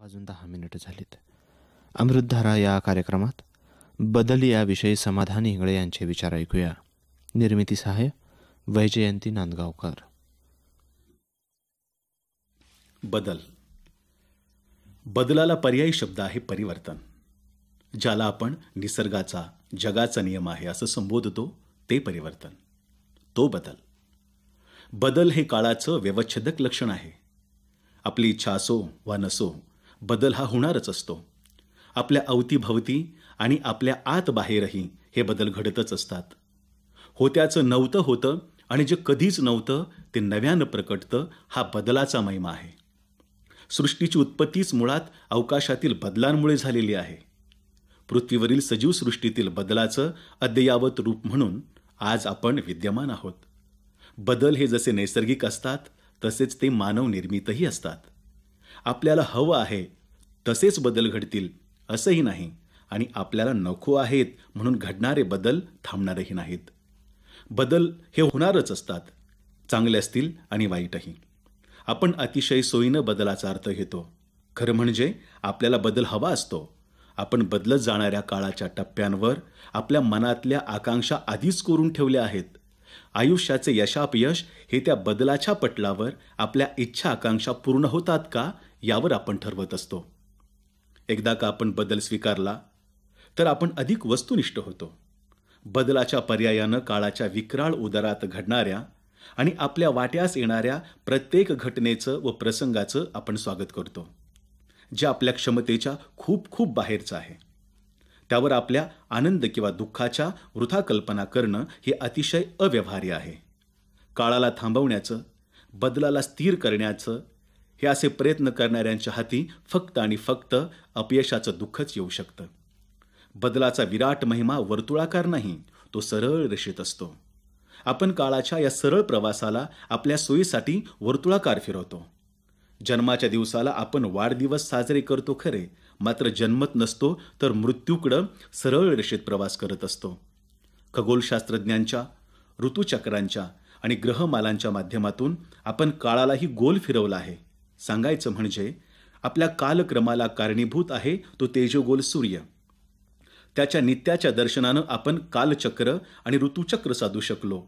वाजून दहा मिनिटं झालीत अमृतधारा या कार्यक्रमात बदल या विषयी समाधान हिंगळे यांचे विचार ऐकूया निर्मिती सहाय्य वैजयंती नांदगावकर बदल बदलाला पर्यायी शब्द आहे परिवर्तन ज्याला आपण निसर्गाचा जगाचा नियम आहे असं संबोधतो ते परिवर्तन तो बदल बदल हे काळाचं व्यवच्छेदक लक्षण आहे आपली इच्छा असो वा नसो बदल हा होणारच असतो आपल्या अवतीभवती आणि आपल्या आत बाहेरही हे बदल घडतच असतात होत्याचं नव्हतं होतं आणि जे कधीच नव्हतं ते नव्यानं प्रकटतं हा बदलाचा महिमा आहे सृष्टीची उत्पत्तीच मुळात अवकाशातील बदलांमुळे झालेली आहे पृथ्वीवरील सजीव सृष्टीतील बदलाचं अद्ययावत रूप म्हणून आज आपण विद्यमान आहोत बदल हे जसे नैसर्गिक असतात तसेच ते मानवनिर्मितही असतात आपल्याला हवं आहे तसेच बदल घडतील असंही नाही आणि आपल्याला नको आहेत म्हणून घडणारे बदल थांबणारही नाहीत बदल हे होणारच असतात चांगले असतील आणि वाईटही आपण अतिशय सोयीनं बदलाचा अर्थ घेतो खरं म्हणजे आपल्याला बदल हवा असतो आपण बदलत जाणाऱ्या काळाच्या टप्प्यांवर आपल्या मनातल्या आकांक्षा आधीच करून ठेवल्या आहेत आयुष्याचे यशापयश हे त्या बदलाच्या पटलावर आपल्या इच्छा आकांक्षा पूर्ण होतात का यावर आपण ठरवत असतो एकदा का आपण बदल स्वीकारला तर आपण अधिक वस्तुनिष्ठ होतो बदलाच्या पर्यायानं काळाच्या विक्राळ उदरात घडणाऱ्या आणि आपल्या वाट्यास येणाऱ्या प्रत्येक घटनेचं व प्रसंगाचं आपण स्वागत करतो जे आपल्या क्षमतेच्या खूप खूप बाहेरचं आहे त्यावर आपल्या आनंद किंवा दुःखाच्या वृथा कल्पना करणं हे अतिशय अव्यवहार्य आहे काळाला थांबवण्याचं बदलाला स्थिर करण्याचं हे असे प्रयत्न करणाऱ्यांच्या हाती फक्त आणि फक्त अपयशाचं दुःखच येऊ शकतं बदलाचा विराट महिमा वर्तुळाकार नाही तो सरळ रेषेत असतो आपण काळाच्या या सरळ प्रवासाला आपल्या सोयीसाठी वर्तुळाकार फिरवतो जन्माच्या दिवसाला आपण वाढदिवस साजरे करतो खरे मात्र जन्मत नसतो तर मृत्यूकडं सरळ रेषेत प्रवास करत असतो खगोलशास्त्रज्ञांच्या ऋतुचक्रांच्या आणि ग्रहमालांच्या माध्यमातून आपण काळालाही गोल फिरवला आहे सांगायचं म्हणजे आपल्या कालक्रमाला कारणीभूत आहे तो तेजोगोल सूर्य त्याच्या नित्याच्या दर्शनानं आपण कालचक्र आणि ऋतुचक्र साधू शकलो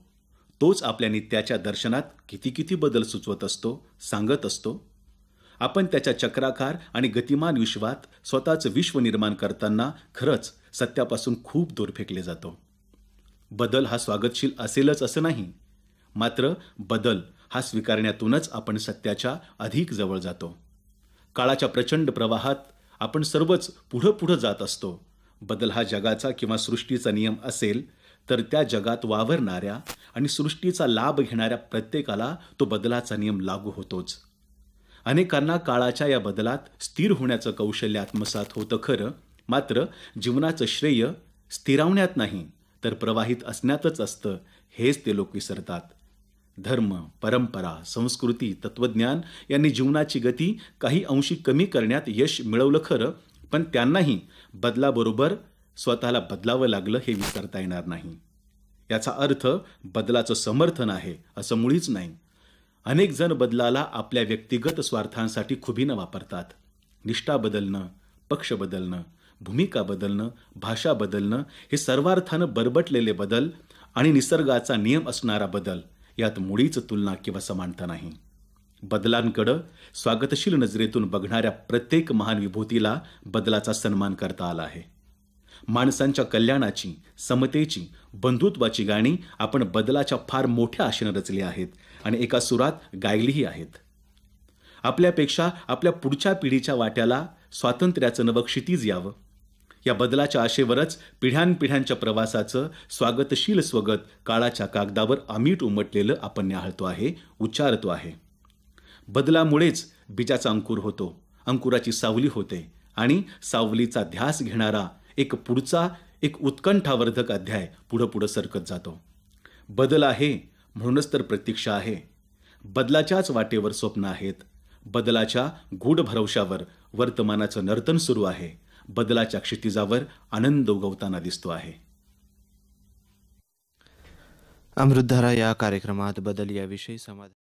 तोच आपल्या नित्याच्या दर्शनात किती किती बदल सुचवत असतो सांगत असतो आपण त्याच्या चक्राकार आणि गतिमान विश्वात स्वतःचं विश्व निर्माण करताना खरंच सत्यापासून खूप दूर फेकले जातो बदल हा स्वागतशील असेलच असं नाही मात्र बदल हा स्वीकारण्यातूनच आपण सत्याच्या अधिक जवळ जातो काळाच्या प्रचंड प्रवाहात आपण सर्वच पुढं पुढं जात असतो बदल हा जगाचा किंवा सृष्टीचा नियम असेल तर त्या जगात वावरणाऱ्या आणि सृष्टीचा लाभ घेणाऱ्या प्रत्येकाला तो बदलाचा नियम लागू होतोच अनेकांना काळाच्या या बदलात स्थिर होण्याचं कौशल्य आत्मसात होतं खरं मात्र जीवनाचं श्रेय स्थिरावण्यात नाही तर प्रवाहित असण्यातच असतं हेच ते लोक विसरतात धर्म परंपरा संस्कृती तत्वज्ञान यांनी जीवनाची गती काही अंशी कमी करण्यात यश मिळवलं खरं पण त्यांनाही बदलाबरोबर स्वतःला बदलावं लागलं हे विसरता येणार नाही याचा अर्थ बदलाचं समर्थन आहे असं मुळीच नाही अनेक जण बदलाला आपल्या व्यक्तिगत स्वार्थांसाठी खुबीनं वापरतात निष्ठा बदलणं पक्ष बदलणं भूमिका बदलणं भाषा बदलणं हे सर्वार्थानं बरबटलेले बदल आणि निसर्गाचा नियम असणारा बदल यात मुळीच तुलना किंवा समानता नाही बदलांकडं स्वागतशील नजरेतून बघणाऱ्या प्रत्येक महान विभूतीला बदलाचा सन्मान करता आला आहे माणसांच्या कल्याणाची समतेची बंधुत्वाची गाणी आपण बदलाच्या फार मोठ्या आशेनं रचली आहेत आणि एका सुरात गायलीही आहेत आपल्यापेक्षा आपल्या पुढच्या पिढीच्या वाट्याला स्वातंत्र्याचं नवं क्षितीज यावं या बदलाच्या आशेवरच पिढ्यानपिढ्यांच्या प्रवासाचं स्वागतशील स्वगत काळाच्या कागदावर अमीट उमटलेलं आपण न्याहाळतो आहे उच्चारतो आहे बदलामुळेच बीजाचा अंकुर होतो अंकुराची सावली होते आणि सावलीचा ध्यास घेणारा एक पुढचा एक उत्कंठावर्धक अध्याय पुढं पुढं सरकत जातो बदल आहे म्हणूनच तर प्रतीक्षा आहे बदलाच्याच वाटेवर स्वप्न आहेत बदलाच्या गूढ भरवशावर वर्तमानाचं नर्तन सुरू आहे बदलाच्या क्षितिजावर आनंद उगवताना दिसतो आहे अमृतधारा या कार्यक्रमात बदल याविषयी समाधान